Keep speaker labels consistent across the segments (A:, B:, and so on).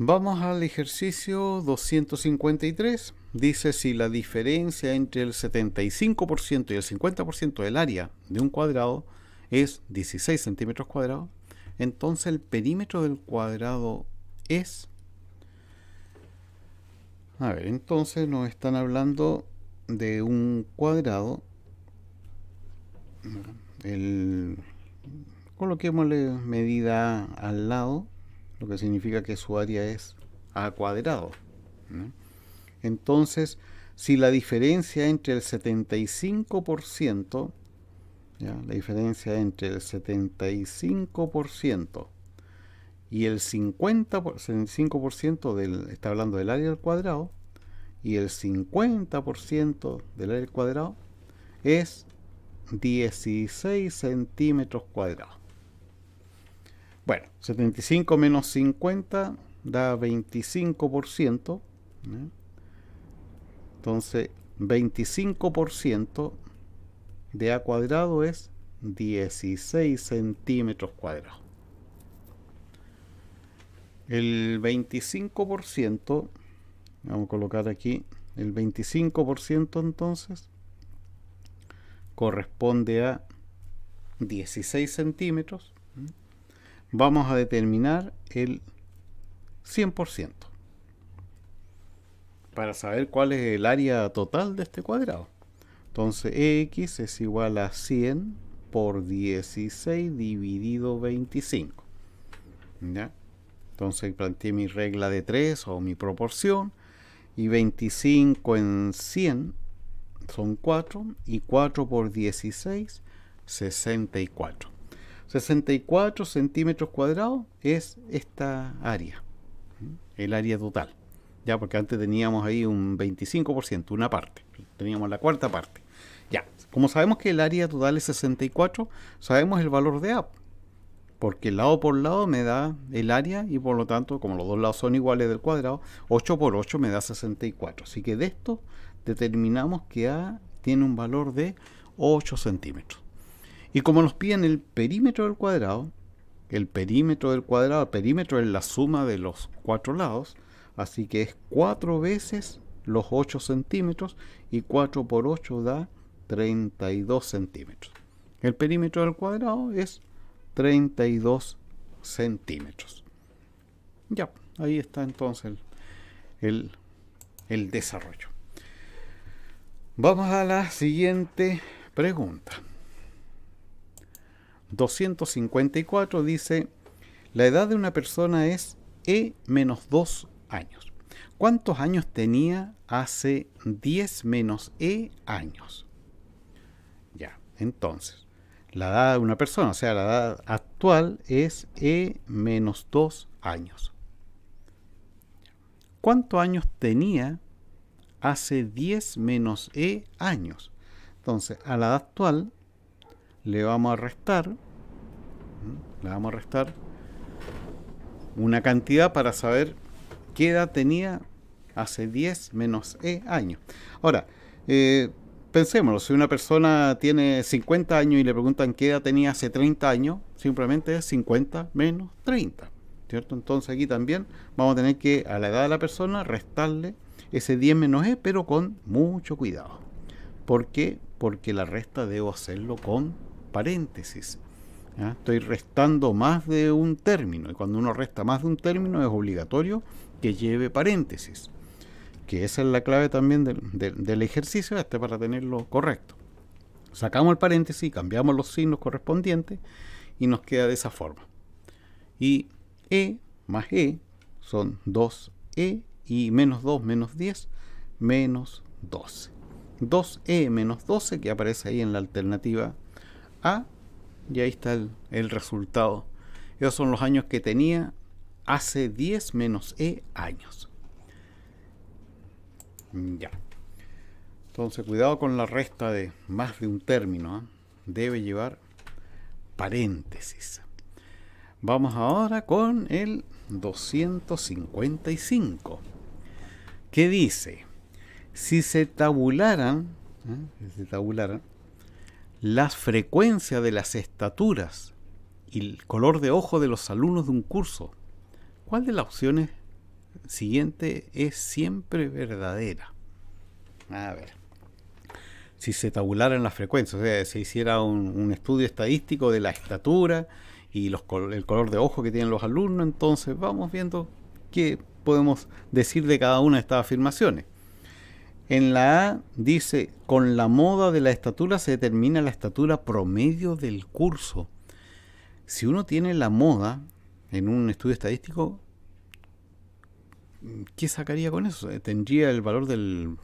A: Vamos al ejercicio 253. Dice si la diferencia entre el 75% y el 50% del área de un cuadrado es 16 centímetros cuadrados, entonces el perímetro del cuadrado es... A ver, entonces nos están hablando de un cuadrado. El... Coloquémosle medida al lado lo que significa que su área es A cuadrado. Entonces, si la diferencia entre el 75%, la diferencia entre el 75% y el 50%, 75% del, está hablando del área al cuadrado, y el 50% del área al cuadrado es 16 centímetros cuadrados. Bueno, 75 menos 50 da 25%. ¿eh? Entonces, 25% de A cuadrado es 16 centímetros cuadrados. El 25%, vamos a colocar aquí el 25% entonces, corresponde a 16 centímetros vamos a determinar el 100% para saber cuál es el área total de este cuadrado. Entonces x es igual a 100 por 16 dividido 25. Entonces planteé mi regla de 3 o mi proporción y 25 en 100 son 4 y 4 por 16, 64. 64 centímetros cuadrados es esta área, el área total. Ya, porque antes teníamos ahí un 25%, una parte. Teníamos la cuarta parte. Ya, como sabemos que el área total es 64, sabemos el valor de A. Porque lado por lado me da el área y por lo tanto, como los dos lados son iguales del cuadrado, 8 por 8 me da 64. Así que de esto determinamos que A tiene un valor de 8 centímetros. Y como nos piden el perímetro del cuadrado, el perímetro del cuadrado, el perímetro es la suma de los cuatro lados, así que es cuatro veces los 8 centímetros y 4 por 8 da 32 centímetros. El perímetro del cuadrado es 32 centímetros. Ya, ahí está entonces el desarrollo. Vamos a la siguiente pregunta. 254 dice, la edad de una persona es E menos 2 años. ¿Cuántos años tenía hace 10 menos E años? Ya, entonces, la edad de una persona, o sea, la edad actual es E menos 2 años. ¿Cuántos años tenía hace 10 menos E años? Entonces, a la edad actual le vamos a restar, le vamos a restar una cantidad para saber qué edad tenía hace 10 menos E años. Ahora, eh, si una persona tiene 50 años y le preguntan qué edad tenía hace 30 años, simplemente es 50 menos 30. ¿Cierto? Entonces aquí también vamos a tener que a la edad de la persona restarle ese 10 menos E, pero con mucho cuidado. ¿Por qué? Porque la resta debo hacerlo con paréntesis. Estoy restando más de un término. Y cuando uno resta más de un término es obligatorio que lleve paréntesis. Que esa es la clave también del, del ejercicio este para tenerlo correcto. Sacamos el paréntesis, cambiamos los signos correspondientes y nos queda de esa forma. Y E más E son 2E y menos 2 menos 10 menos 12. 2E e menos 12 que aparece ahí en la alternativa Ah, y ahí está el, resultado. Esos son los años que tenía hace 10 menos E años. Ya. Entonces, cuidado con la resta de más de un término. ¿ah? Debe llevar paréntesis. Vamos ahora con el 255, ¿Qué dice, si se tabularan, ¿eh? si se tabularan la frecuencia de las estaturas y el color de ojo de los alumnos de un curso. ¿Cuál de las opciones siguiente es siempre verdadera? A ver. Si se tabularan las frecuencias, o sea, se hiciera un, estudio estadístico de la estatura y el color de ojo que tienen los alumnos, entonces vamos viendo qué podemos decir de cada una de estas afirmaciones. En la A dice, con la moda de la estatura se determina la estatura promedio del curso. Si uno tiene la moda en un estudio estadístico, ¿qué sacaría con eso? Eh, tendría el valor del,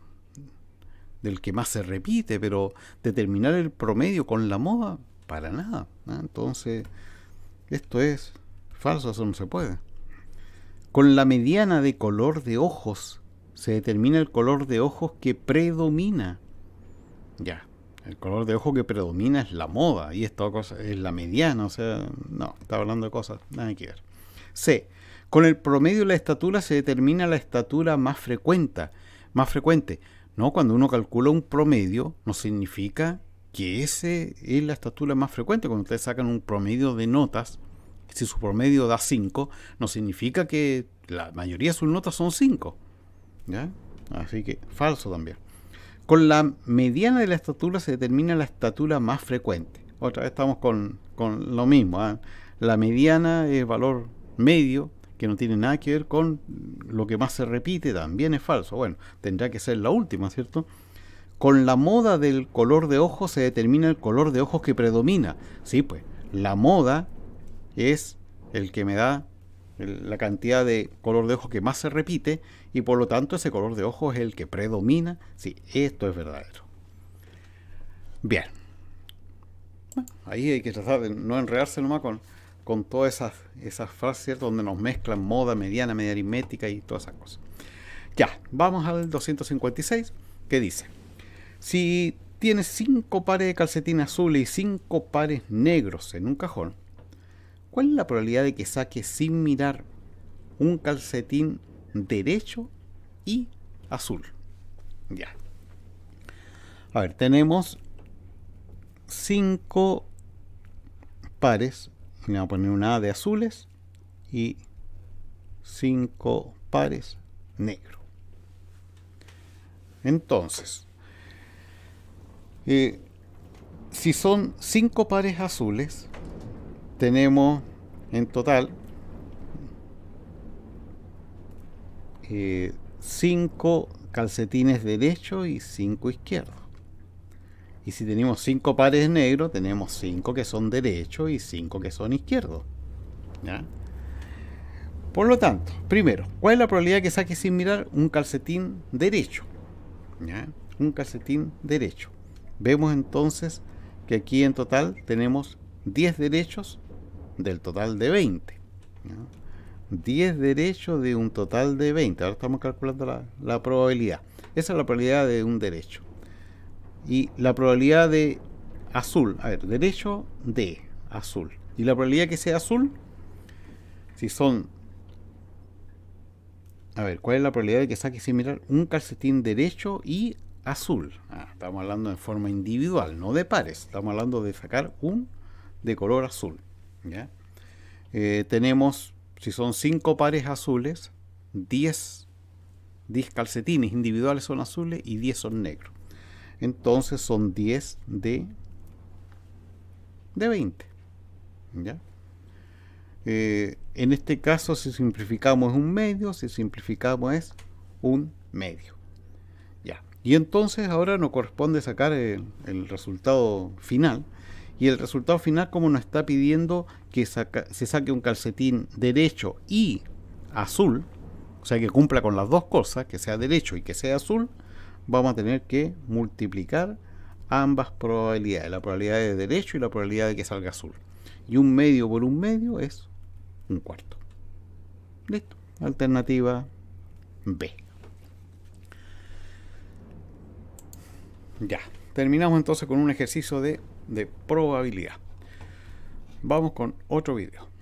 A: del que más se repite, pero determinar el promedio con la moda, para nada. ¿ah? Entonces, esto es falso, eso no se puede. Con la mediana de color de ojos se determina el color de ojos que predomina. Ya, el color de ojo que predomina es la moda y esta cosa es la mediana, o sea, no, está hablando de cosas, nada que ver. C. Con el promedio de la estatura se determina la estatura más frecuente. Más frecuente. No, cuando uno calcula un promedio, no significa que ese es la estatura más frecuente. Cuando ustedes sacan un promedio de notas, si su promedio da 5, no significa que la mayoría de sus notas son 5. ¿ya? Así que falso también. Con la mediana de la estatura se determina la estatura más frecuente. Otra vez estamos con, lo mismo. ¿ah? La mediana es valor medio, que no tiene nada que ver con lo que más se repite, también es falso. Bueno, tendrá que ser la última, ¿cierto? Con la moda del color de ojos se determina el color de ojos que predomina. Sí, pues, la moda es el que me da la cantidad de color de ojo que más se repite y por lo tanto ese color de ojo es el que predomina si esto es verdadero. Bien. Ahí hay que tratar de no enredarse nomás con, con todas esas, frases donde nos mezclan moda, mediana, media aritmética y todas esas cosas. Ya, vamos al 256 que dice, si tienes cinco pares de calcetines azules y cinco pares negros en un cajón, ¿Cuál es la probabilidad de que saque sin mirar un calcetín derecho y azul? Ya. A ver, tenemos 5 pares. Le voy a poner una de azules y cinco pares negro. Entonces, eh, si son cinco pares azules, tenemos en total 5 eh, calcetines derechos y 5 izquierdos. Y si tenemos 5 pares negros, tenemos 5 que son derechos y 5 que son izquierdos. Por lo tanto, primero, ¿cuál es la probabilidad que saque sin mirar un calcetín derecho? Un calcetín derecho. Vemos entonces que aquí en total tenemos 10 derechos del total de 20. 10 derechos de un total de 20. Ahora estamos calculando la, probabilidad. Esa es la probabilidad de un derecho. Y la probabilidad de azul. A ver, derecho de azul. Y la probabilidad que sea azul, si son... A ver, ¿cuál es la probabilidad de que saque similar un calcetín derecho y azul? Ah, estamos hablando en forma individual, no de pares. Estamos hablando de sacar un de color azul. ¿ya? Eh, tenemos, si son 5 pares azules, 10, 10 calcetines individuales son azules y 10 son negros. Entonces son 10 de, de 20. ¿ya? Eh, en este caso, si simplificamos es un medio, si simplificamos es un medio. Ya. Y entonces ahora nos corresponde sacar el resultado final y el resultado final como nos está pidiendo que se saque un calcetín derecho y azul, o sea que cumpla con las dos cosas, que sea derecho y que sea azul, vamos a tener que multiplicar ambas probabilidades, la probabilidad de derecho y la probabilidad de que salga azul. Y un medio por un medio es un cuarto. Listo. Alternativa B. Ya. Terminamos entonces con un ejercicio de de probabilidad. Vamos con otro video.